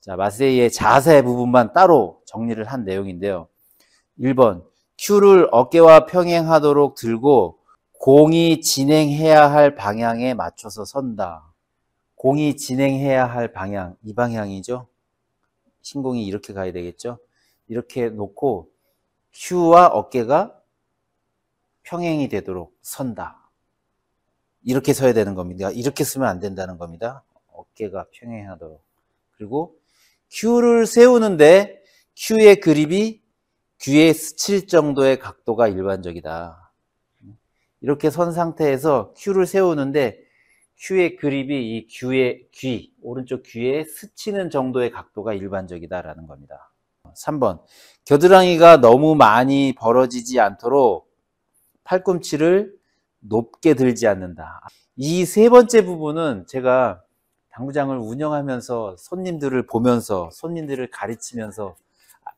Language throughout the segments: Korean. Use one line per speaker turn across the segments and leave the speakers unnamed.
자, 마세이의 자세 부분만 따로 정리를 한 내용인데요. 1번, 큐를 어깨와 평행하도록 들고 공이 진행해야 할 방향에 맞춰서 선다. 공이 진행해야 할 방향, 이 방향이죠. 신공이 이렇게 가야 되겠죠. 이렇게 놓고 큐와 어깨가 평행이 되도록 선다. 이렇게 서야 되는 겁니다. 이렇게 쓰면 안 된다는 겁니다. 어깨가 평행하도록. 그리고 Q를 세우는데 Q의 그립이 귀에 스칠 정도의 각도가 일반적이다. 이렇게 선 상태에서 Q를 세우는데 Q의 그립이 이 Q의 귀, 오른쪽 귀에 스치는 정도의 각도가 일반적이다라는 겁니다. 3번. 겨드랑이가 너무 많이 벌어지지 않도록 팔꿈치를 높게 들지 않는다. 이 세 번째 부분은 제가 당구장을 운영하면서 손님들을 보면서 손님들을 가르치면서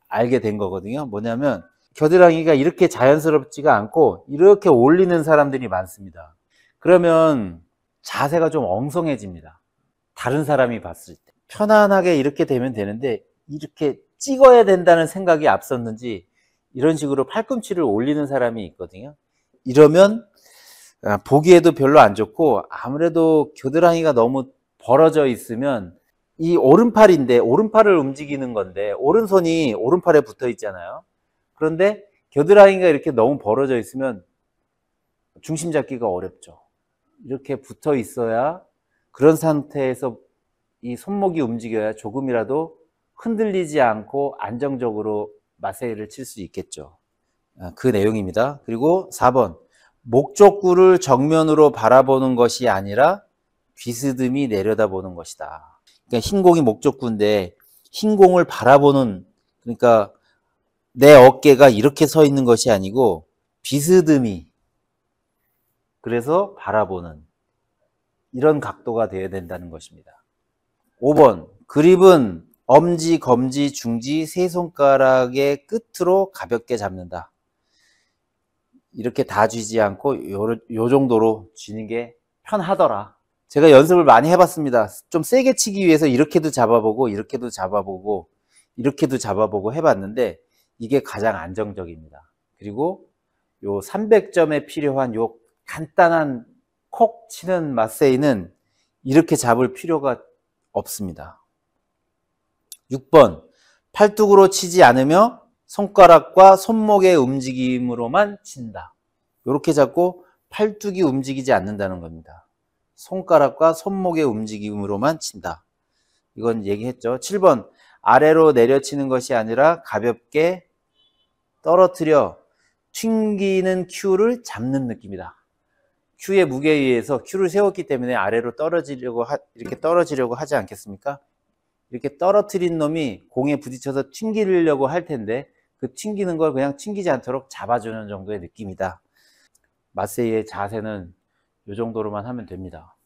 알게 된 거거든요. 뭐냐면 겨드랑이가 이렇게 자연스럽지가 않고 이렇게 올리는 사람들이 많습니다. 그러면 자세가 좀 엉성해집니다. 다른 사람이 봤을 때. 편안하게 이렇게 되면 되는데 이렇게 찍어야 된다는 생각이 앞섰는지 이런 식으로 팔꿈치를 올리는 사람이 있거든요. 이러면 아, 보기에도 별로 안 좋고 아무래도 겨드랑이가 너무 벌어져 있으면 이 오른팔인데 오른팔을 움직이는 건데 오른손이 오른팔에 붙어 있잖아요. 그런데 겨드랑이가 이렇게 너무 벌어져 있으면 중심 잡기가 어렵죠. 이렇게 붙어 있어야 그런 상태에서 이 손목이 움직여야 조금이라도 흔들리지 않고 안정적으로 마세이를 칠 수 있겠죠. 아, 그 내용입니다. 그리고 4번 목적구를 정면으로 바라보는 것이 아니라 비스듬히 내려다보는 것이다. 그러니까 흰공이 목적구인데 흰공을 바라보는 그러니까 내 어깨가 이렇게 서 있는 것이 아니고 비스듬히 그래서 바라보는 이런 각도가 되어야 된다는 것입니다. 5번 그립은 엄지, 검지, 중지 세 손가락의 끝으로 가볍게 잡는다. 이렇게 다 쥐지 않고 요, 요 정도로 쥐는 게 편하더라. 제가 연습을 많이 해봤습니다. 좀 세게 치기 위해서 이렇게도 잡아보고 이렇게도 잡아보고 이렇게도 잡아보고 해봤는데 이게 가장 안정적입니다. 그리고 요 300점에 필요한 요 간단한 콕 치는 마세이는 이렇게 잡을 필요가 없습니다. 6번 팔뚝으로 치지 않으며 손가락과 손목의 움직임으로만 친다. 이렇게 잡고 팔뚝이 움직이지 않는다는 겁니다. 손가락과 손목의 움직임으로만 친다. 이건 얘기했죠. 7번 아래로 내려치는 것이 아니라 가볍게 떨어뜨려 튕기는 큐를 잡는 느낌이다. 큐의 무게에 의해서 큐를 세웠기 때문에 아래로 떨어지려고 하, 이렇게 떨어지려고 하지 않겠습니까? 이렇게 떨어뜨린 놈이 공에 부딪혀서 튕기려고 할 텐데 그 튕기는 걸 그냥 튕기지 않도록 잡아주는 정도의 느낌이다. 마세이의 자세는 요 정도로만 하면 됩니다.